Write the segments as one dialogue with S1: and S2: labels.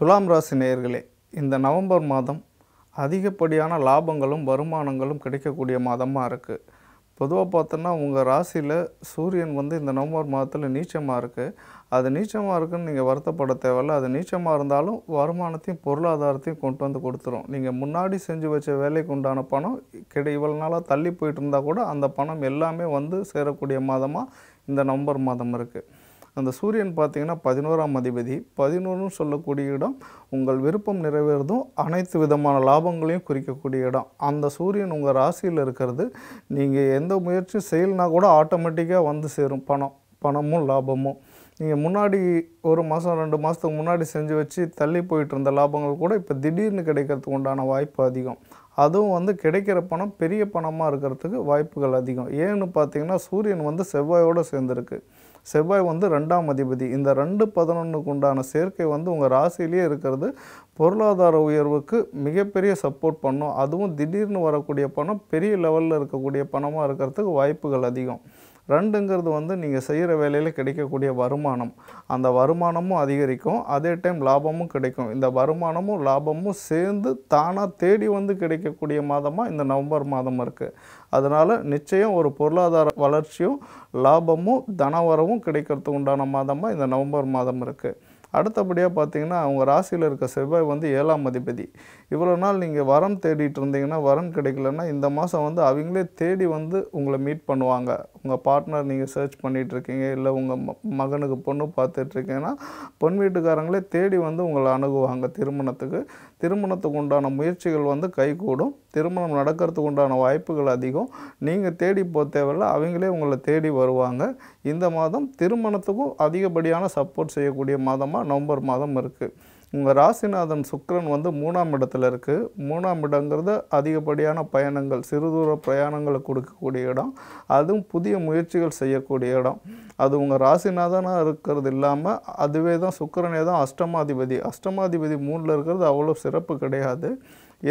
S1: துலாம் ராசி நேயர்களே இந்த நவம்பர் மாதம் அதிகப்படியான லாபங்களும் வருமானங்களும் கிடைக்கக்கூடிய மாதமாக இருக்குது பொதுவாக பார்த்தோன்னா உங்கள் ராசியில் சூரியன் வந்து இந்த நவம்பர் மாதத்தில் நீச்சமாக இருக்குது அது நீச்சமாக இருக்குன்னு நீங்கள் வருத்தப்பட தேவையில்ல அது நீச்சமாக இருந்தாலும் வருமானத்தையும் பொருளாதாரத்தையும் கொண்டு வந்து கொடுத்துரும் நீங்கள் முன்னாடி செஞ்சு வச்ச வேலைக்கு உண்டான பணம் கிடை இவ்வளோ நாளாக தள்ளி போயிட்டு இருந்தால் கூட அந்த பணம் எல்லாமே வந்து சேரக்கூடிய மாதமாக இந்த நவம்பர் மாதம் இருக்குது அந்த சூரியன் பார்த்திங்கன்னா பதினோராம் அதிபதி பதினோருன்னு சொல்லக்கூடிய இடம் உங்கள் விருப்பம் நிறைவேறதும் அனைத்து விதமான லாபங்களையும் குறிக்கக்கூடிய இடம் அந்த சூரியன் உங்கள் ராசியில் இருக்கிறது நீங்கள் எந்த முயற்சியும் செய்யலைனா கூட ஆட்டோமேட்டிக்காக வந்து சேரும் பணம் பணமும் லாபமும் நீங்கள் முன்னாடி ஒரு மாதம் ரெண்டு மாதத்துக்கு முன்னாடி செஞ்சு வச்சு தள்ளி போயிட்டு இருந்த லாபங்கள் கூட இப்போ திடீர்னு கிடைக்கிறதுக்கு உண்டான வாய்ப்பு அதிகம் அதுவும் வந்து கிடைக்கிற பணம் பெரிய பணமாக இருக்கிறதுக்கு வாய்ப்புகள் அதிகம் ஏன்னு பார்த்தீங்கன்னா சூரியன் வந்து செவ்வாயோடு சேர்ந்துருக்கு செவ்வாய் வந்து ரெண்டாம் அதிபதி இந்த ரெண்டு பதினொன்றுக்கு உண்டான சேர்க்கை வந்து உங்கள் ராசியிலே இருக்கிறது பொருளாதார உயர்வுக்கு மிகப்பெரிய சப்போர்ட் பண்ணும் அதுவும் திடீர்னு வரக்கூடிய பணம் பெரிய லெவலில் இருக்கக்கூடிய பணமாக இருக்கிறதுக்கு வாய்ப்புகள் அதிகம் ரெண்டுங்கிறது வந்து நீங்கள் செய்கிற வேலையில் கிடைக்கக்கூடிய வருமானம் அந்த வருமானமும் அதிகரிக்கும் அதே டைம் லாபமும் கிடைக்கும் இந்த வருமானமும் லாபமும் சேர்ந்து தானாக தேடி வந்து கிடைக்கக்கூடிய மாதமாக இந்த நவம்பர் மாதம் இருக்குது அதனால் நிச்சயம் ஒரு பொருளாதார வளர்ச்சியும் லாபமும் தனவரவும் கிடைக்கிறதுக்கு உண்டான மாதமாக இந்த நவம்பர் மாதம் இருக்குது அடுத்தபடியாக பார்த்தீங்கன்னா அவங்க ராசியில் இருக்க செவ்வாய் வந்து ஏழாம் அதிபதி இவ்வளோ நாள் நீங்கள் வரம் தேடிட்டு இருந்தீங்கன்னா வரம் கிடைக்கலன்னா இந்த மாதம் வந்து அவங்களே தேடி வந்து உங்களை மீட் பண்ணுவாங்க உங்கள் பார்ட்னர் நீங்கள் சர்ச் பண்ணிகிட்ருக்கீங்க இல்லை உங்கள் மகனுக்கு பொண்ணு பார்த்துட்ருக்கீங்கன்னா பொன் வீட்டுக்காரங்களே தேடி வந்து உங்களை அணுகுவாங்க திருமணத்துக்கு திருமணத்துக்கு உண்டான முயற்சிகள் வந்து கைகூடும் திருமணம் நடக்கிறதுக்கு உண்டான வாய்ப்புகள் அதிகம் நீங்கள் தேடி போக தேவையில்ல அவங்களே உங்களை தேடி வருவாங்க இந்த மாதம் திருமணத்துக்கும் அதிகப்படியான சப்போர்ட் செய்யக்கூடிய மாதமாக நவம்பர் மாதம் இருக்குது உங்கள் ராசிநாதன் சுக்கரன் வந்து மூணாம் இடத்துல இருக்குது மூணாம் இடங்கிறது அதிகப்படியான பயணங்கள் சிறுதூர பிரயாணங்களை கொடுக்கக்கூடிய இடம் அதுவும் புதிய முயற்சிகள் செய்யக்கூடிய இடம் அது உங்கள் ராசிநாதனாக இருக்கிறது இல்லாமல் அதுவே தான் சுக்கரனே தான் அஷ்டமாதிபதி அஷ்டமாதிபதி மூணில் இருக்கிறது அவ்வளோ சிறப்பு கிடையாது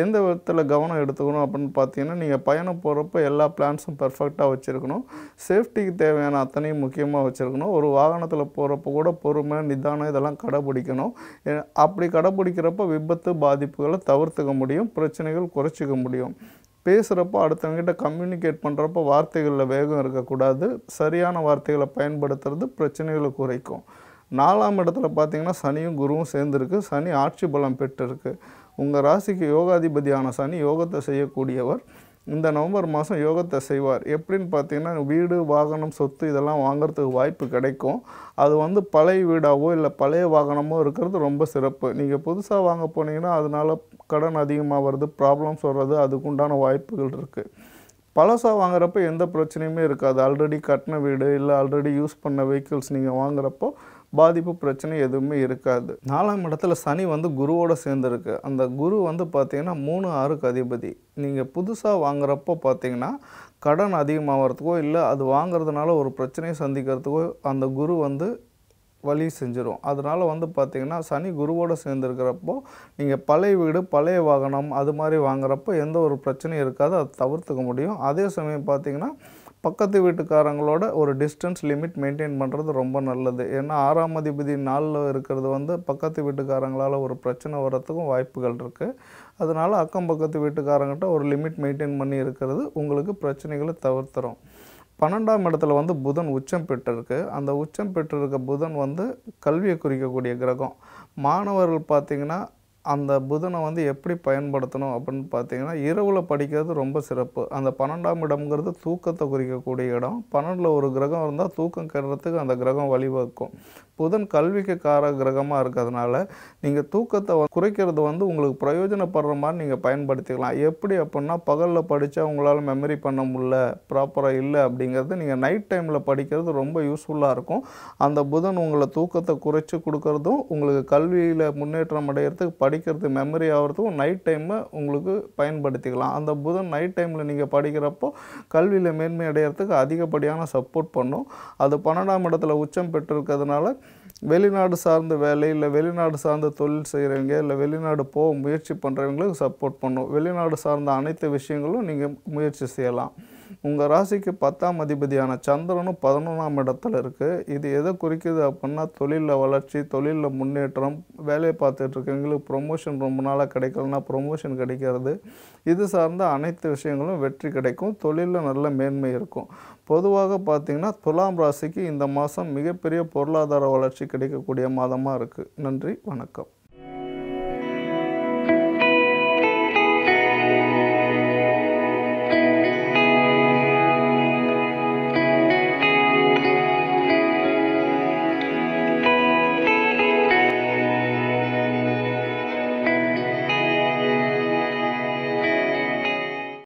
S1: எந்த விதத்தில் கவனம் எடுத்துக்கணும் அப்படின்னு பார்த்தீங்கன்னா நீங்கள் பயணம் போகிறப்ப எல்லா பிளான்ஸும் பர்ஃபெக்டாக வச்சுருக்கணும் சேஃப்டிக்கு தேவையான அத்தனையும் முக்கியமாக வச்சுருக்கணும் ஒரு வாகனத்தில் போகிறப்ப கூட பொறுமை நிதானம் இதெல்லாம் கடைபிடிக்கணும் அப்படி கடைபிடிக்கிறப்ப விபத்து பாதிப்புகளை தவிர்த்துக்க முடியும் பிரச்சனைகள் குறைச்சிக்க முடியும் பேசுகிறப்போ அடுத்தவங்ககிட்ட கம்யூனிகேட் பண்ணுறப்ப வார்த்தைகளில் வேகம் இருக்கக்கூடாது சரியான வார்த்தைகளை பயன்படுத்துறது பிரச்சனைகளை குறைக்கும் நாலாம் இடத்துல பார்த்திங்கன்னா சனியும் குருவும் சேர்ந்துருக்கு சனி ஆட்சி பலம் பெற்றிருக்கு உங்கள் ராசிக்கு யோகாதிபதியான சனி யோகத்தை செய்யக்கூடியவர் இந்த நவம்பர் மாதம் யோகத்தை செய்வார் எப்படின்னு பார்த்தீங்கன்னா வீடு வாகனம் சொத்து இதெல்லாம் வாங்கிறதுக்கு வாய்ப்பு கிடைக்கும் அது வந்து பழைய வீடாகவோ இல்லை பழைய வாகனமோ இருக்கிறது ரொம்ப சிறப்பு நீங்கள் புதுசாக வாங்க போனீங்கன்னா அதனால் கடன் அதிகமாக வருது ப்ராப்ளம்ஸ் வர்றது அதுக்குண்டான வாய்ப்புகள் இருக்குது பழசாக வாங்குறப்ப எந்த பிரச்சனையுமே இருக்காது ஆல்ரெடி கட்டின வீடு இல்லை ஆல்ரெடி யூஸ் பண்ண வெஹிக்கிள்ஸ் நீங்கள் வாங்குறப்போ பாதிப்பு பிரச்சனை எதுவுமே இருக்காது நாலாம் இடத்துல சனி வந்து குருவோடு சேர்ந்துருக்கு அந்த குரு வந்து பார்த்திங்கன்னா மூணு ஆறுக்கு அதிபதி நீங்கள் புதுசாக வாங்குறப்போ பார்த்தீங்கன்னா கடன் அதிகமாகிறதுக்கோ இல்லை அது வாங்குறதுனால ஒரு பிரச்சனையை சந்திக்கிறதுக்கோ அந்த குரு வந்து வழி செஞ்சிடும் அதனால் வந்து பார்த்திங்கன்னா சனி குருவோடு சேர்ந்துருக்கிறப்போ நீங்கள் பழைய வீடு பழைய வாகனம் அது மாதிரி வாங்குறப்போ எந்த ஒரு பிரச்சனையும் இருக்காது அதை தவிர்த்துக்க முடியும் அதே சமயம் பார்த்திங்கன்னா பக்கத்து வீட்டுக்காரங்களோட ஒரு டிஸ்டன்ஸ் லிமிட் மெயின்டைன் பண்ணுறது ரொம்ப நல்லது ஏன்னா ஆறாம் அதிபதி நாளில் இருக்கிறது வந்து பக்கத்து வீட்டுக்காரங்களால் ஒரு பிரச்சனை வர்றதுக்கும் வாய்ப்புகள் இருக்குது அதனால் அக்கம் பக்கத்து வீட்டுக்காரங்கிட்ட ஒரு லிமிட் மெயின்டைன் பண்ணி இருக்கிறது உங்களுக்கு பிரச்சனைகளை தவிர்த்துறோம் பன்னெண்டாம் இடத்துல வந்து புதன் உச்சம் பெற்றிருக்கு அந்த உச்சம் பெற்றிருக்க புதன் வந்து கல்வியை குறிக்கக்கூடிய கிரகம் மாணவர்கள் பார்த்திங்கன்னா அந்த புதனை வந்து எப்படி பயன்படுத்தணும் அப்படின்னு பார்த்தீங்கன்னா இரவில் படிக்கிறது ரொம்ப சிறப்பு அந்த பன்னெண்டாம் இடம்ங்கிறது தூக்கத்தை குறிக்கக்கூடிய இடம் பன்னெண்டில் ஒரு கிரகம் இருந்தால் தூக்கம் கெடுறதுக்கு அந்த கிரகம் வழிவகுக்கும் புதன் கல்விக்கு கார கிரகமாக இருக்கிறதுனால நீங்கள் தூக்கத்தை குறைக்கிறது வந்து உங்களுக்கு பிரயோஜனப்படுற மாதிரி நீங்கள் பயன்படுத்திக்கலாம் எப்படி அப்படின்னா பகலில் படித்தா உங்களால் மெமரி பண்ண முடில ப்ராப்பராக இல்லை அப்படிங்கிறது நீங்கள் நைட் டைமில் படிக்கிறது ரொம்ப யூஸ்ஃபுல்லாக இருக்கும் அந்த புதன் உங்களை தூக்கத்தை குறைச்சி கொடுக்கறதும் உங்களுக்கு கல்வியில் முன்னேற்றம் அடையிறதுக்கு படி படிக்கிறது மெமரி ஆகிறதுக்கும் நைட் டைமை உங்களுக்கு பயன்படுத்திக்கலாம் அந்த புதன் நைட் டைமில் நீங்கள் படிக்கிறப்போ கல்வியில் மேன்மை அடையிறதுக்கு அதிகப்படியான சப்போர்ட் பண்ணும் அது பன்னெண்டாம் இடத்துல உச்சம் பெற்றிருக்கிறதுனால வெளிநாடு சார்ந்த வேலை இல்லை வெளிநாடு சார்ந்த தொழில் செய்கிறவங்க இல்லை வெளிநாடு போக முயற்சி பண்ணுறவங்களுக்கு சப்போர்ட் பண்ணும் வெளிநாடு சார்ந்த அனைத்து விஷயங்களும் நீங்கள் முயற்சி செய்யலாம் உங்கள் ராசிக்கு பத்தாம் அதிபதியான சந்திரனும் பதினொன்றாம் இடத்துல இருக்குது இது எதை குறிக்குது அப்படின்னா தொழிலில் வளர்ச்சி தொழிலில் முன்னேற்றம் வேலையை பார்த்துட்ருக்கவங்களுக்கு ப்ரொமோஷன் ரொம்ப நாளாக கிடைக்கலன்னா ப்ரொமோஷன் கிடைக்கிறது இது சார்ந்த அனைத்து விஷயங்களும் வெற்றி கிடைக்கும் தொழிலில் நல்ல மேன்மை இருக்கும் பொதுவாக பார்த்திங்கன்னா துலாம் ராசிக்கு இந்த மாதம் மிகப்பெரிய பொருளாதார வளர்ச்சி கிடைக்கக்கூடிய மாதமாக இருக்குது நன்றி வணக்கம்